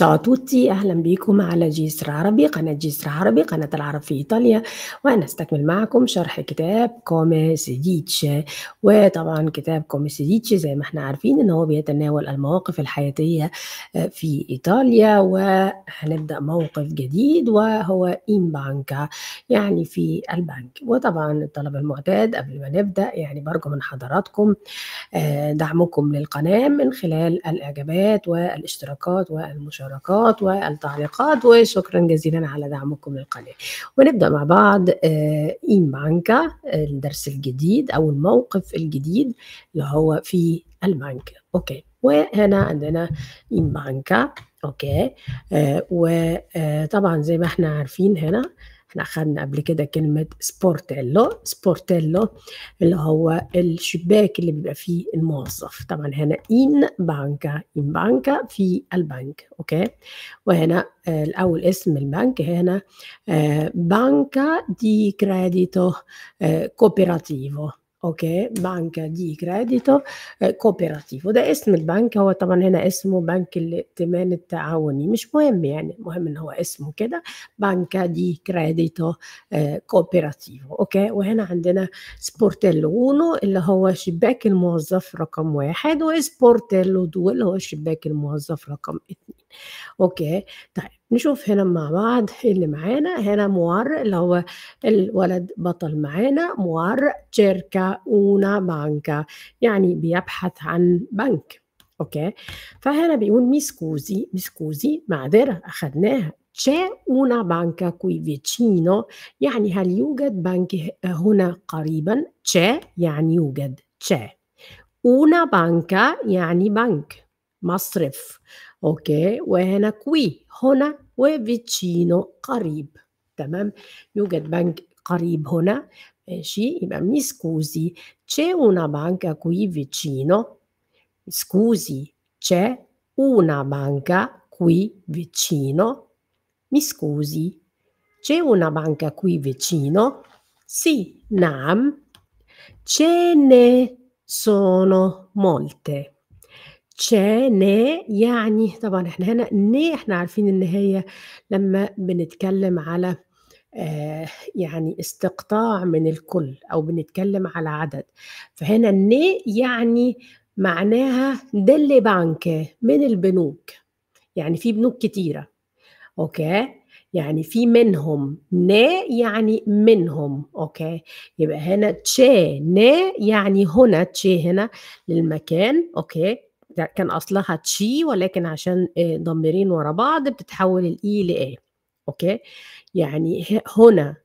تشاو توتي أهلا بكم على جيسر عربي قناة جيسر عربي قناة العرب في إيطاليا وانا استكمل معكم شرح كتاب كومي سيديتش وطبعا كتاب كومي سيديتش زي ما احنا عارفين إن هو بيتناول المواقف الحياتية آه، في إيطاليا وهنبدأ موقف جديد وهو إن بانكا يعني في البنك وطبعا الطلب المعتاد قبل ما نبدأ يعني برجو من حضراتكم آه، دعمكم للقناة من خلال الإعجابات والاشتراكات والمشاركات المشاركات والتعليقات وشكرا جزيلا على دعمكم للقناة ونبدأ مع بعض آه، إيم بانكا الدرس الجديد أو الموقف الجديد اللي هو في المانكا أوكي وهنا عندنا إيم بانكا أوكي آه، وطبعا آه، زي ما احنا عارفين هنا احنا اخذنا قبل كده كلمة سبورتيلو سبورتيلو اللي هو الشباك اللي بيبقى فيه الموظف طبعا هنا إن بانكا إن بانكا في البنك أوكي وهنا آه، الأول اسم البنك هنا آه، بانكا دي كريديتو آه، كوبيراتيفو اوكي بنك دي كريديتو كوبيراتيف وده اسم البنك هو طبعا هنا اسمه بنك الائتمان التعاوني مش مهم يعني مهم ان هو اسمه كده بنك دي كريديتو كوبيراتيف اوكي وهنا عندنا سبورتيلو اونو اللي هو شباك الموظف رقم واحد وسبورتيلو دو اللي هو شباك الموظف رقم اتنين اوكي طيب نشوف هنا مع بعض اللي معانا هنا موار اللي هو الولد بطل معانا موار تشيركا اونا بانكا يعني بيبحث عن بنك اوكي فهنا بيقول ميسكوزي ميسكوزي معذره اخذناها تشي اونا بانكا كوي فيتشينو يعني هل يوجد بنك هنا قريبا تشي يعني يوجد تشي اونا بانكا يعني بنك مصرف اوكي وهنا كوي هنا وفيتشينو قريب تمام يوجد بنك قريب هنا ماشي يبقى mi scusi c'è una banca qui vicino scusi c'è una banca qui vicino mi scusi c'è una banca qui vicino sì nam ce ne sono molte تشا نا يعني طبعًا إحنا هنا ن إحنا عارفين إن هي لمّا بنتكلم على آآ آه، يعني استقطاع من الكل أو بنتكلم على عدد، فهنا ن يعني معناها دلي بانك من البنوك، يعني في بنوك كتيرة، اوكي يعني في منهم، نا يعني منهم، اوكي يبقى هنا تشا نا يعني هنا، تشا هنا للمكان، اوكي كان اصلها تشي ولكن عشان آه، ضميرين ورا بعض بتتحول الاي e لاي اوكي يعني هنا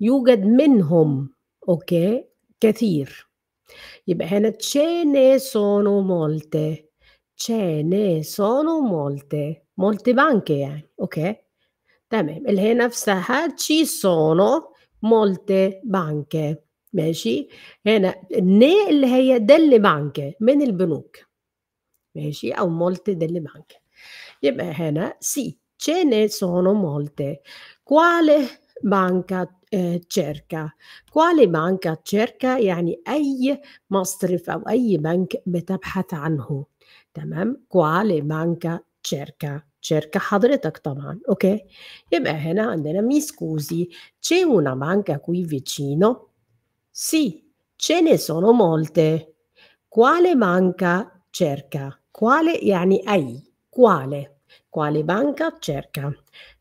يوجد منهم اوكي كثير يبقى هنا تشيني سونو مولتي تشيني سونو مولتي مولتي بانك يعني اوكي تمام اللي هي نفسها تشي سونو مولتي بانك ماشي هنا ني اللي هي دل بانك من البنوك ماشي او molte delle banche يبقى هنا sì ce ne sono molte quale banca تشيركا كوالي بانكا تشيركا يعني أي مصرف أو أي بنك بتبحث عنه تمام كوالي بانكا تشيركا شركة حضرتك طبعا اوكي يبقى هنا عندنا مي سكوزي c'è una banca qui vicino sì ce ne sono molte quale banca cerca quale يعني أي quale quale banca cerca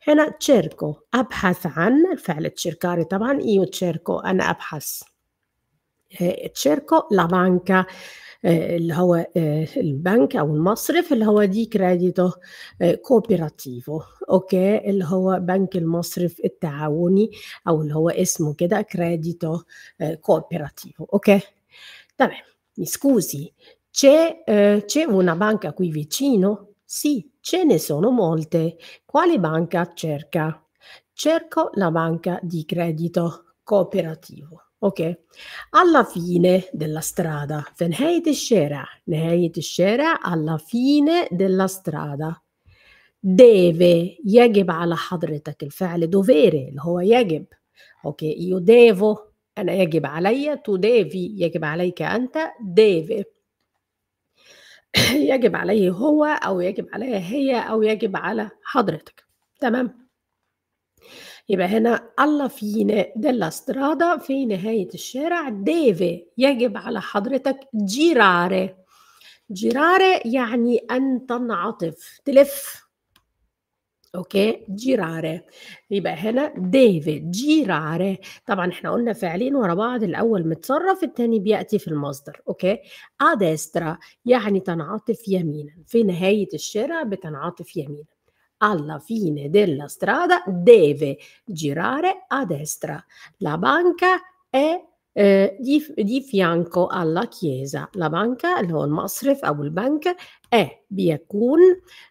هنا cerco أبحث عن الفعل تشيركاري طبعا io cerco أنا أبحث cerco la banca اللي هو البنك او المصرف اللي هو دي كريديتو كوبراتيفو اوكي اللي هو بنك المصرف التعاوني او اللي هو اسمه كده كريديتو كوبراتيفو اوكي تمام mi scusi c'è, eh, c'è una banca qui vicino? Sì, ce ne sono molte. Quale banca cerca? Cerco la banca di credito cooperativo. Ok, alla fine della strada, فنهاية الشارع, نهاية الشارع alla fine della strada. Deve, يجب على il الفعل dovere, il هو يجب. Ok, io devo, أنا يجب علي, tu devi, يجب عليك أنت, deve. يجب عليه هو أو يجب عليها هي أو يجب على حضرتك تمام يبقى هنا الله فينا ديلا استرادا في نهاية الشارع ديفي يجب على حضرتك جيراري جيراري يعني أن تنعطف تلف اوكي جيراري يبقى هنا ديفي جيراري طبعا احنا قلنا فعلين ورا بعض الاول متصرف الثاني بياتي في المصدر اوكي ادسترا يعني تنعطف يمينا في نهايه الشارع بتنعطف يمينا alla fine della strada deve girare a destra. La banca è eh, di, di fianco alla chiesa. La banca, اللي هو المصرف أو البنك, è بيكون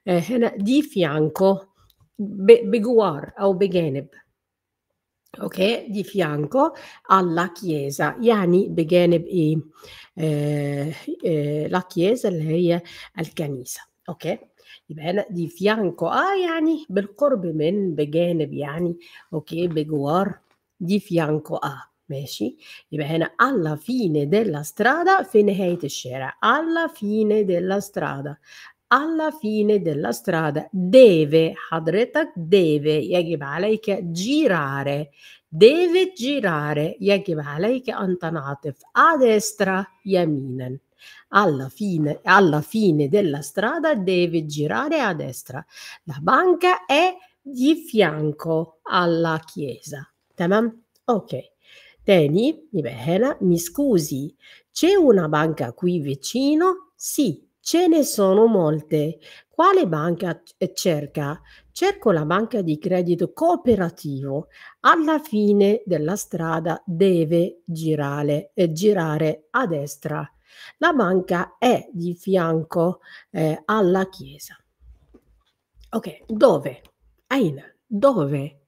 هنا eh, di fianco Beguar o Begeneb, ok? Di fianco alla chiesa. Yani Begeneb e eh, eh, la chiesa, lei è Al-Kanisa, ok? Di دي fianco اه يعني بالقرب من بجانب يعني ok, Beguar, di fianco a. ماشي يبقى alla fine della strada في نهاية الشارع alla fine della strada alla fine della strada deve, Hadretak deve, يجب girare, deve girare, يجب عليك a destra, يمينا. Alla fine, alla fine della strada deve girare a destra. La banca è di fianco alla chiesa. Tamam? Ok. Teni, mi scusi, c'è una banca qui vicino? Sì, Ce ne sono molte. Quale banca eh, cerca? Cerco la banca di credito cooperativo. Alla fine della strada deve girare, eh, girare a destra. La banca è di fianco eh, alla chiesa. Ok, dove? Aina, dove?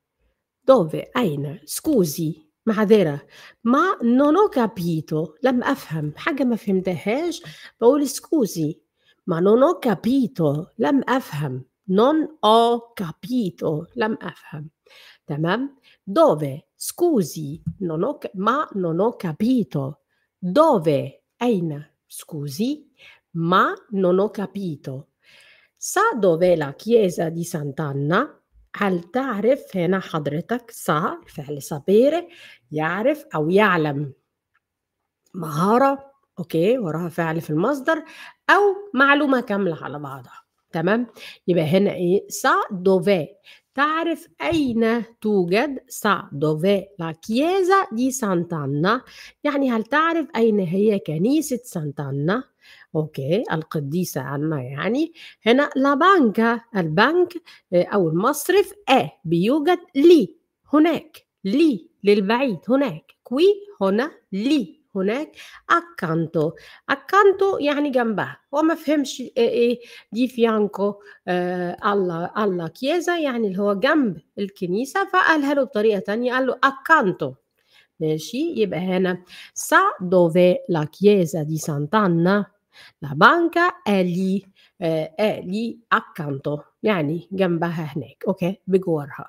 Dove? Aina, scusi, معذرة ما نونو كابيتو لم أفهم حاجة ما فهمتهاش بقول سكوزي ma non ho capito lam afham, non ho capito lam afham. تمام dove scusi non ho, ma non ho capito dove أين scusi ma non ho capito sa dov'è la chiesa di Sant'Anna هل تعرف هنا حضرتك صح الفعل sapere يعرف أو يعلم مهارة أوكي وراها فعل في المصدر أو معلومة كاملة على بعضها تمام يبقى هنا إيه سا دوفي تعرف أين توجد سا دوفي لا كيزا دي سانتانا يعني هل تعرف أين هي كنيسة سانتانا اوكي القديسه عنا يعني هنا لا بانكا البنك آه، او المصرف ا آه، بيوجد لي هناك لي للبعيد هناك كوي هنا لي هناك accanto accanto يعني جنبها وما فهمش ايه دي فيانكو آه alla alla chiesa يعني اللي هو جنب الكنيسة فقالها له بطريقة تانية قال له accanto ماشي يبقى هنا sa dove la chiesa di Sant'Anna la banca è lì è lì accanto يعني جنبها هناك اوكي بجوارها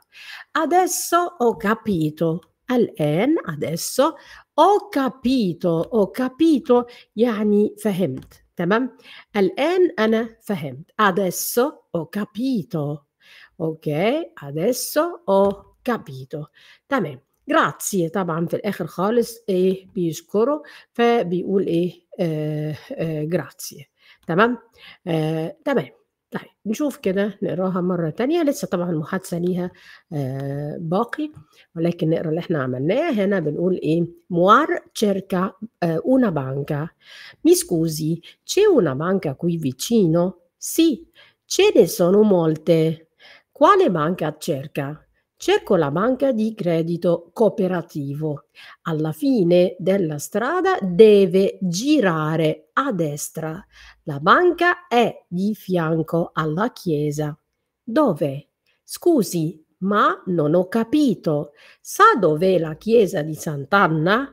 adesso ho capito الآن adesso أو كابيتو أو كابيتو يعني فهمت تمام الآن أنا فهمت adesso أو كابيتو أوكي adesso أو كابيتو تمام جراتسي طبعا في الآخر خالص إيه بيشكره فبيقول إيه آه آه تمام آه تمام طيب نشوف كده نقراها مرة تانية لسه طبعا المحادثة ليها آه، باقي ولكن نقرا اللي احنا عملناه هنا بنقول ايه موار cerca آه una banca mi scusi c'è una banca qui vicino sì ce ne sono molte quale banca cerca Cerco la banca di credito cooperativo. Alla fine della strada deve girare a destra. La banca è di fianco alla chiesa. Dove? Scusi, ma non ho capito. Sa dov'è la chiesa di Sant'Anna?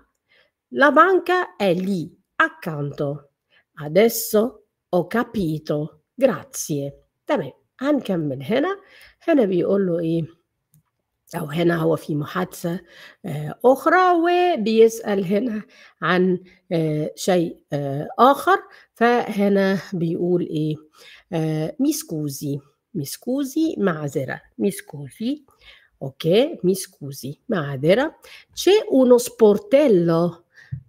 La banca è lì, accanto. Adesso ho capito. Grazie. Tamam. Hem kendimi hena, hene bir ollu أو هنا هو في محادثة آه، أخرى وبيسأل هنا عن آه، شيء آه، آخر فهنا بيقول إيه ميسكوزي ميسكوزي معذرة ميسكوزي أوكي ميسكوزي معذرة c'è uno sportello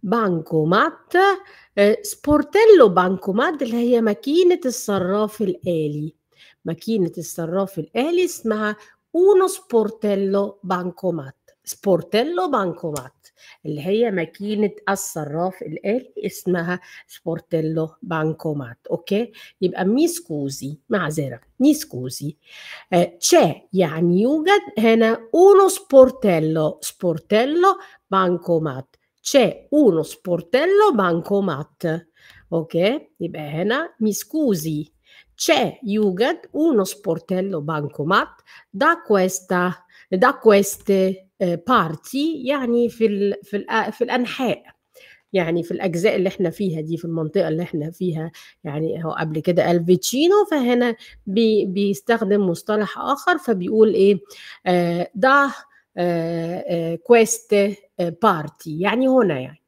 بانكومات سبورتيلو بانكومات اللي هي ماكينة الصراف الآلي ماكينة الصراف الآلي اسمها uno sportello بنكومات سبورتيلو بانكومات اللي هي ماكينة الصراف الآلي اسمها سبورتيلو بانكومات أوكي يبقى مي سكوزي معذرة مي سكوزي c'è يعني يوجد هنا uno sportello sportello bancomat c'è uno sportello bancomat أوكي يبقى هنا مي سكوزي c'è Jugend uno sportello bancomat da, questa, da queste بارتي يعني في ال في, ال في الانحاء يعني في الاجزاء اللي احنا فيها دي في المنطقه اللي احنا فيها يعني هو قبل كده قال فيتشينو فهنا بي بيستخدم مصطلح اخر فبيقول ايه دا ده آه آه كويست بارتي يعني هنا يعني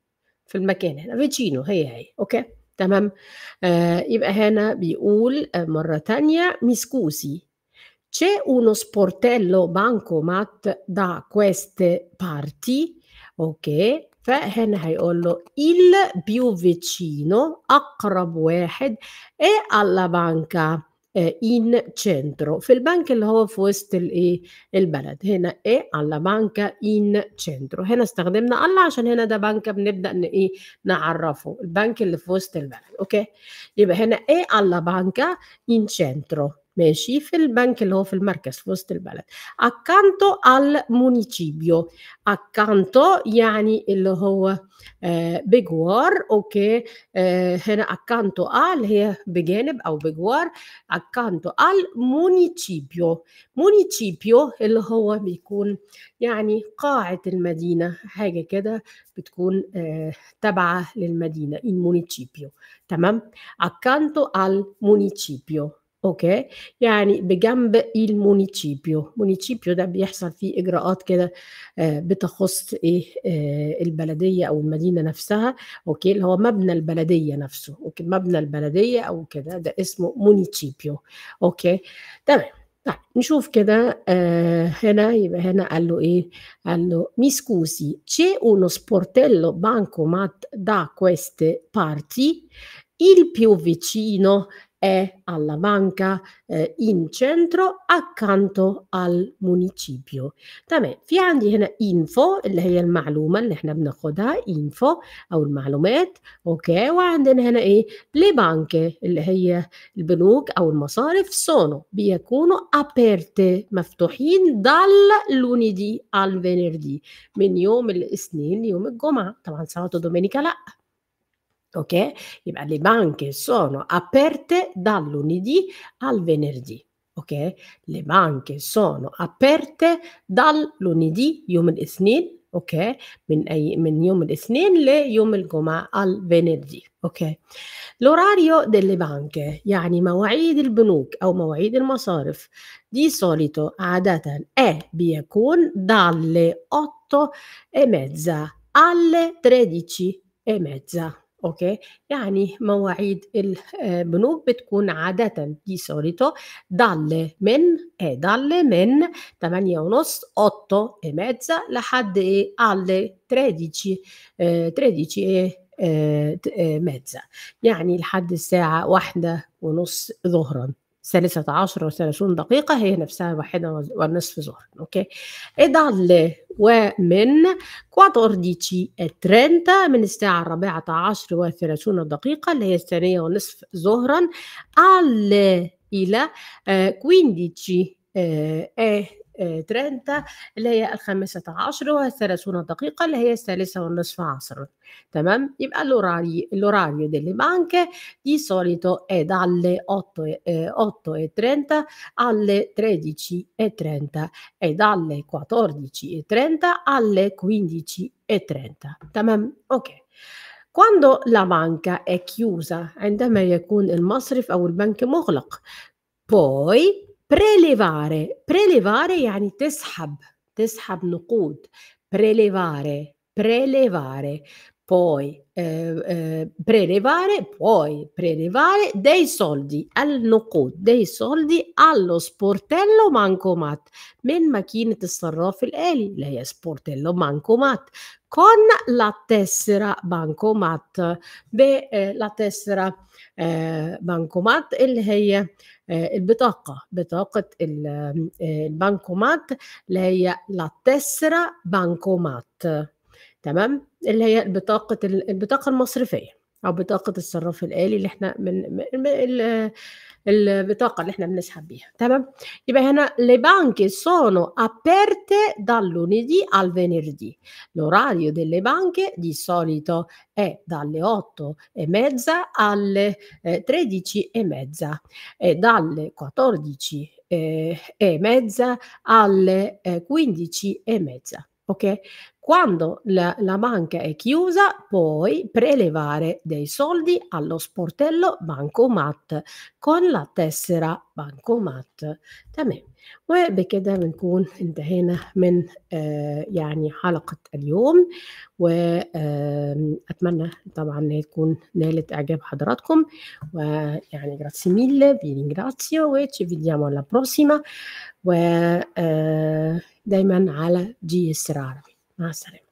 في المكان هنا فيتشينو هي هي اوكي تمام آه يبقى هنا بيقول مرة تانية مسcusi c'è uno sportello bancomat da queste parti Ok, فهنا هيقول له il più vicino اقرب واحد è alla banca Eh, in centro في البنك اللي هو في وسط الايه البلد هنا ايه على بنكة in centro هنا استخدمنا الله عشان هنا ده بنكة بنبدأ ان ايه نعرفه البنك اللي في وسط البلد اوكي يبقى هنا ايه على بنكة in centro ماشي في البنك اللي هو في المركز في وسط البلد اكانتو al مونيسيبيو اكانتو يعني اللي هو بجوار آه، اوكي آه، هنا اكانتو al هي بجانب او بجوار اكانتو al مونيسيبيو مونيسيبيو اللي هو بيكون يعني قاعة المدينة حاجة كده بتكون آه، تابعة للمدينة المونيسيبيو تمام اكانتو al مونيسيبيو اوكي يعني بجنب المونيتشيبيو مونيتشيبيو ده بيحصل فيه اجراءات كده آه، بتخص ايه آه، البلديه او المدينه نفسها اوكي اللي هو مبنى البلديه نفسه اوكي مبنى البلديه او كده ده اسمه مونيتشيبيو اوكي تمام طيب نشوف كده آه هنا يبقى هنا قال له ايه؟ قال له مي سكوسي c'è uno sportello bancomat da queste parti il più vicino è alla banca eh, in centro accanto al municipio تمام في عندي هنا info اللي هي المعلومة اللي احنا بناخدها info أو المعلومات أوكي وعندنا هنا إيه لبانكة اللي هي البنوك أو المصارف sono بيكونوا aperte مفتوحين dal lunedì al venerdì من يوم الاثنين ليوم الجمعة طبعا sabato domenica لا ok? Le banche sono aperte dal lunedì al venerdì. Ok? Le banche sono aperte dal lunedì, يوم الاثنين, ok? من أي من يوم الاثنين ليوم الجمعة al venerdì, ok? L'orario delle banche, يعني مواعيد البنوك أو مواعيد المصارف di solito عادة è بيكون dalle 8 e mezza alle 13 e mezza, اوكي يعني مواعيد البنوك آه، بتكون عادة دي سوريتو دال من eh, آه، dalle من 8 ونص 8 e mezza لحد ايه على 13 eh, 13 ايه متزة آه، يعني لحد الساعة واحدة ونص ظهرا ثلاثة عشر وثلاثون دقيقة هي نفسها واحدة ونصف ظهر أوكي إذا dalle ومن كواتور دي e ترينتا من الساعة الرابعة عشر وثلاثون دقيقة اللي هي الثانية ونصف ظهرا على إلى 15 آه، آه، e 30 اللي هي الخامسة عشر والثلاثون دقيقة اللي هي الثالثة والنصف عصر تمام يبقى l'orario, l'orario delle banche di solito è dalle 8, eh, 8 e 30 alle 13 e 30 e dalle 14 e 30 alle 15 e 30 تمام ok quando la banca è chiusa عندما يكون المصرف أو البنك مغلق poi prelevare prelevare يعني تسحب تسحب نقود prelevare prelevare puoi eh, eh, prelevare, puoi prelevare dei soldi al noqud, dei soldi allo sportello mancomat من ماكينة الصراف الآلي lei è sportello mancomat con la tessera bancomat beh, la tessera bancomat eh, eh, è اللي هي البطاقة بطاقة البنكومات اللي هي la tessera bancomat تمام اللي هي بطاقه البطاقه المصرفيه او بطاقه الصراف الالي اللي احنا من البطاقه اللي احنا بنسحب بيها تمام يبقى هنا le banche sono aperte dal lunedì al venerdì l'orario delle banche di solito è dalle 8 e mezza alle 13 eh, e mezza e dalle 14 eh, e mezza alle 15 eh, e mezza ok? Quando la, la, banca è chiusa, puoi prelevare dei soldi allo sportello Bancomat con la tessera Bancomat. تمام وبكده بنكون انتهينا من آه يعني حلقة اليوم وأتمنى طبعا إن تكون نالت إعجاب حضراتكم ويعني grazie mille, vi ringrazio e ci vediamo alla prossima و آه eh, دايما على جي اس مع السلامة